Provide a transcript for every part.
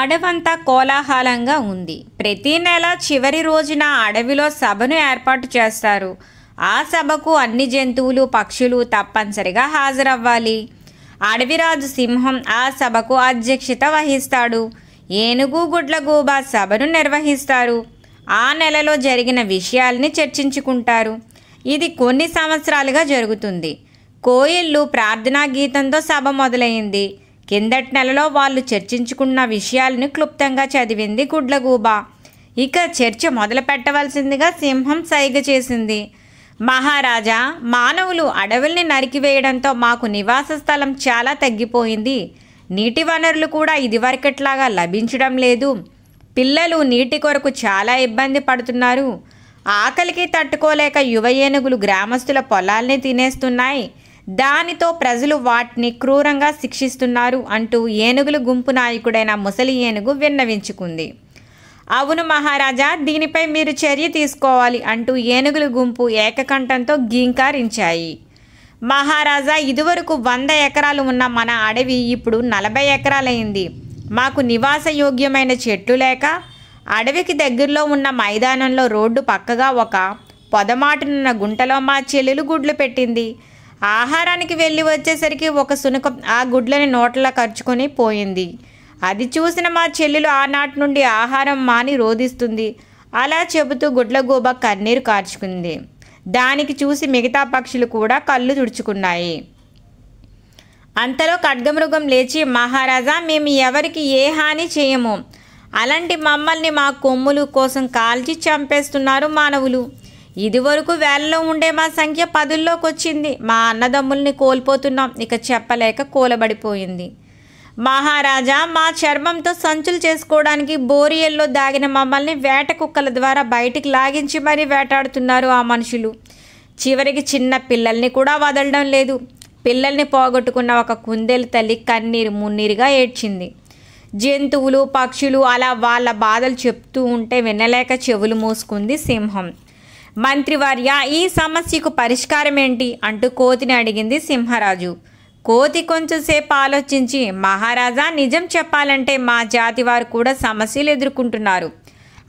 అడవంతా కోలాహలంగా ఉంది ప్రతి నెల చివరి రోజున అడవిలో సభను ఏర్పాటు చేస్తారు ఆ సభకు అన్ని జంతువులు పక్షులు తప్పనిసరిగా హాజరవ్వాలి అడవిరాజు సింహం ఆ సభకు అధ్యక్షత వహిస్తాడు ఏనుగు గుడ్లగూబ సభను నిర్వహిస్తారు ఆ నెలలో జరిగిన విషయాల్ని చర్చించుకుంటారు ఇది కొన్ని సంవత్సరాలుగా జరుగుతుంది కోయిళ్ళు ప్రార్థనా గీతంతో సభ మొదలైంది కిందటి నెలలో వాళ్ళు చర్చించుకున్న విషయాలను క్లుప్తంగా చదివింది గుడ్లగూబ ఇక చర్చ మొదలు పెట్టవలసిందిగా సింహం సైగ చేసింది మహారాజా మానవులు అడవుల్ని నరికివేయడంతో మాకు నివాస స్థలం చాలా తగ్గిపోయింది నీటి వనరులు కూడా ఇదివరకట్లాగా లభించడం లేదు పిల్లలు నీటి కొరకు చాలా ఇబ్బంది పడుతున్నారు ఆకలికి తట్టుకోలేక యువ ఏనుగులు గ్రామస్తుల పొలాల్ని తినేస్తున్నాయి దానితో ప్రజలు వాటిని క్రూరంగా శిక్షిస్తున్నారు అంటూ ఏనుగుల గుంపు నాయకుడైన ముసలి ఏనుగు విన్నవించుకుంది అవును మహారాజా దీనిపై మీరు చర్య తీసుకోవాలి అంటూ ఏనుగుల గుంపు ఏకకంఠంతో గీంకారించాయి మహారాజా ఇదివరకు వంద ఎకరాలు ఉన్న మన అడవి ఇప్పుడు నలభై ఎకరాలైంది మాకు నివాస యోగ్యమైన చెట్లు లేక అడవికి దగ్గరలో ఉన్న మైదానంలో రోడ్డు పక్కగా ఒక పొదమాటునున్న గుంటలో మా చెల్లెలు గుడ్లు పెట్టింది ఆహారానికి వెళ్ళి వచ్చేసరికి ఒక శునకం ఆ గుడ్లని నోట్లా ఖర్చుకొని పోయింది అది చూసిన మా చెల్లెలు ఆనాటి నుండి ఆహారం మాని రోధిస్తుంది అలా చెబుతూ గుడ్లగూబ కన్నీరు కార్చుకుంది దానికి చూసి మిగతా పక్షులు కూడా కళ్ళు తుడుచుకున్నాయి అంతలో ఖడ్గమృగం లేచి మహారాజా మేము ఎవరికి ఏ హాని చేయము అలాంటి మమ్మల్ని మా కొమ్ములు కోసం కాల్చి చంపేస్తున్నారు మానవులు ఇదివరకు వేలలో ఉండే మా సంఖ్య పదుల్లోకి వచ్చింది మా అన్నదమ్ముల్ని కోల్పోతున్నాం ఇక చెప్పలేక కూలబడిపోయింది మహారాజా మా చర్మంతో సంచులు చేసుకోవడానికి బోరియల్లో దాగిన మమ్మల్ని వేట కుక్కల ద్వారా బయటికి లాగించి మరీ వేటాడుతున్నారు ఆ మనుషులు చివరికి చిన్న పిల్లల్ని కూడా వదలడం లేదు పిల్లల్ని పోగొట్టుకున్న ఒక కుందేలు తల్లి కన్నీరు మున్నీరుగా ఏడ్చింది జంతువులు పక్షులు అలా వాళ్ళ బాధలు చెప్తూ ఉంటే వినలేక చెవులు మూసుకుంది సింహం మంత్రివర్య ఈ సమస్యకు పరిష్కారం ఏంటి అంటూ కోతిని అడిగింది సింహరాజు కోతి కొంచెంసేపు ఆలోచించి మహారాజా నిజం చెప్పాలంటే మా జాతి వారు కూడా సమస్యలు ఎదుర్కొంటున్నారు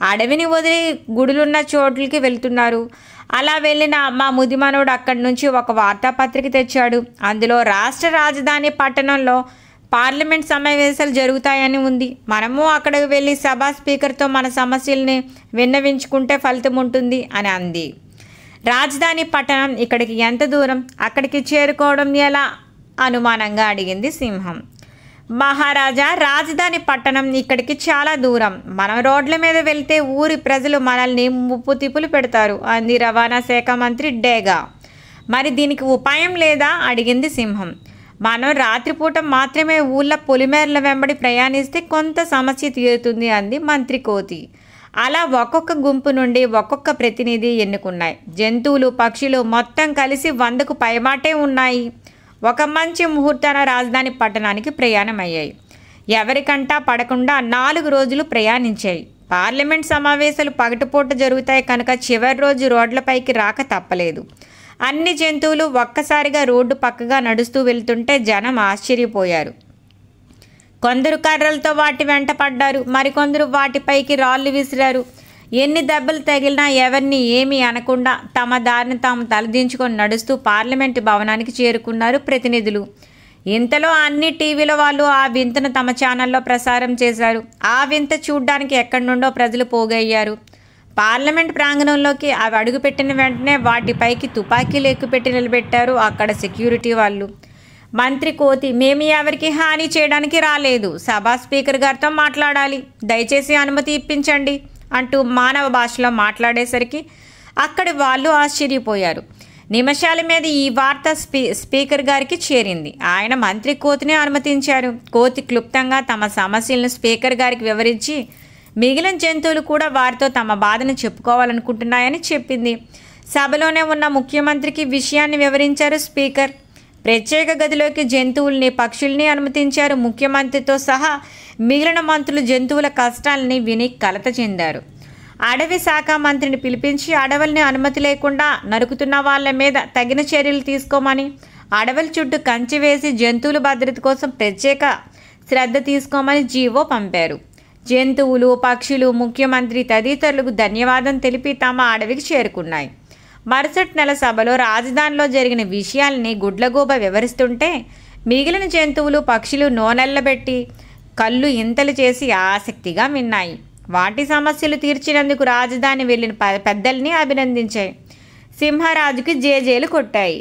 అడవిని వదిలి గుడులున్న చోట్లకి వెళ్తున్నారు అలా వెళ్ళిన మా ముదిమనుడు అక్కడి నుంచి ఒక వార్తాపత్రిక తెచ్చాడు అందులో రాష్ట్ర రాజధాని పట్టణంలో పార్లమెంట్ సమావేశాలు జరుగుతాయని ఉంది మనము అక్కడికి వెళ్ళి సభా స్పీకర్తో మన సమస్యల్ని విన్నవించుకుంటే ఫలితం ఉంటుంది అని అంది రాజధాని పట్టణం ఇక్కడికి ఎంత దూరం అక్కడికి చేరుకోవడం ఎలా అనుమానంగా అడిగింది సింహం మహారాజా రాజధాని పట్టణం ఇక్కడికి చాలా దూరం మనం రోడ్ల మీద వెళ్తే ఊరి ప్రజలు మనల్ని ముప్పు తిప్పులు పెడతారు అంది రవాణా శాఖ మంత్రి డేగా మరి దీనికి ఉపాయం లేదా అడిగింది సింహం మనం రాత్రిపూట మాత్రమే ఊళ్ళ పొలిమేరల వెంబడి ప్రయాణిస్తే కొంత సమస్య తీరుతుంది అంది మంత్రి కోతి అలా ఒక్కొక్క గుంపు నుండి ఒక్కొక్క ప్రతినిధి ఎన్నుకున్నాయి జంతువులు పక్షులు మొత్తం కలిసి వందకు పైమాటే ఉన్నాయి ఒక మంచి ముహూర్తాన రాజధాని పట్టణానికి ప్రయాణమయ్యాయి ఎవరికంటా పడకుండా నాలుగు రోజులు ప్రయాణించాయి పార్లమెంట్ సమావేశాలు పగటిపూట జరుగుతాయి కనుక చివరి రోజు రోడ్లపైకి రాక తప్పలేదు అన్ని జంతువులు ఒక్కసారిగా రోడ్డు పక్కగా నడుస్తూ వెళ్తుంటే జనం ఆశ్చర్యపోయారు కొందరు కర్రలతో వాటి వెంట పడ్డారు మరికొందరు వాటిపైకి రాళ్ళు విసిరారు ఎన్ని దెబ్బలు తగిలినా ఎవరిని ఏమీ అనకుండా తమ దారిని తాము తలదించుకొని నడుస్తూ పార్లమెంటు భవనానికి చేరుకున్నారు ప్రతినిధులు ఇంతలో అన్ని టీవీల వాళ్ళు ఆ వింతను తమ ఛానల్లో ప్రసారం చేశారు ఆ వింత చూడ్డానికి ఎక్కడి నుండో ప్రజలు పోగయ్యారు పార్లమెంట్ ప్రాంగణంలోకి అవి అడుగుపెట్టిన వెంటనే వాటిపైకి తుపాకీలు ఎక్కుపెట్టి నిలబెట్టారు అక్కడ సెక్యూరిటీ వాళ్ళు మంత్రి కోతి మేము ఎవరికి హాని చేయడానికి రాలేదు సభా స్పీకర్ గారితో మాట్లాడాలి దయచేసి అనుమతి ఇప్పించండి అంటూ మానవ భాషలో మాట్లాడేసరికి అక్కడి వాళ్ళు ఆశ్చర్యపోయారు నిమిషాల మీద ఈ వార్త స్పీ స్పీకర్ గారికి చేరింది ఆయన మంత్రి కోతిని అనుమతించారు కోతి క్లుప్తంగా తమ సమస్యలను స్పీకర్ గారికి వివరించి మిగిలిన జంతువులు కూడా వారితో తమ బాధను చెప్పుకోవాలనుకుంటున్నాయని చెప్పింది సభలోనే ఉన్న ముఖ్యమంత్రికి విషయాన్ని వివరించారు స్పీకర్ ప్రత్యేక గదిలోకి జంతువుల్ని పక్షుల్ని అనుమతించారు ముఖ్యమంత్రితో సహా మిగిలిన మంత్రులు జంతువుల కష్టాలని విని కలత చెందారు అడవి శాఖ మంత్రిని పిలిపించి అడవుల్ని అనుమతి లేకుండా నరుకుతున్న వాళ్ళ మీద తగిన చర్యలు తీసుకోమని అడవుల చుట్టూ కంచి వేసి జంతువుల భద్రత కోసం ప్రత్యేక శ్రద్ధ తీసుకోమని జీవో పంపారు జంతువులు పక్షులు ముఖ్యమంత్రి తదితరులకు ధన్యవాదం తెలిపి తమ అడవికి చేరుకున్నాయి మరుసటి నెల సభలో రాజధానిలో జరిగిన విషయాల్ని గుడ్లగూబ వివరిస్తుంటే మిగిలిన జంతువులు పక్షులు నోనెల్లబెట్టి కళ్ళు ఇంతలు చేసి ఆసక్తిగా విన్నాయి వాటి సమస్యలు తీర్చినందుకు రాజధాని వెళ్ళిన పెద్దల్ని అభినందించాయి సింహరాజుకి జేజేలు కొట్టాయి